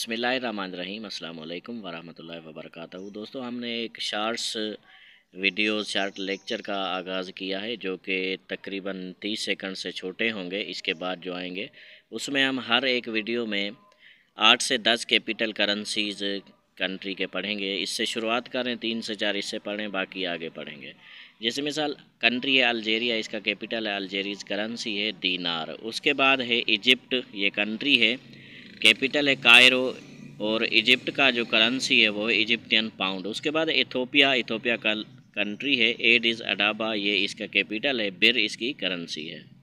बसमीम अल्लाम वरहमल वबरक दोस्तों हमने एक शार्ट्स वीडियो शार्ट लेक्चर का आगाज़ किया है जो कि तकरीबन 30 सेकंड से छोटे होंगे इसके बाद जो आएंगे उसमें हम हर एक वीडियो में 8 से 10 कैपिटल करेंसीज़ कंट्री के पढ़ेंगे इससे शुरुआत करें तीन से चार इससे पढ़ें बाकी आगे पढ़ेंगे जैसे मिसाल कंट्री है अल्जेरिया इसका कैपिटल है अल्जेरीज करेंसी है दीनार उसके बाद है इजिप्ट ये कंट्री है कैपिटल है कायरो और इजिप्ट का जो करेंसी है वो इजिप्टियन पाउंड उसके बाद इथोपिया इथोपिया का कंट्री है एड इज़ अडाबा ये इसका कैपिटल है बिर इसकी करेंसी है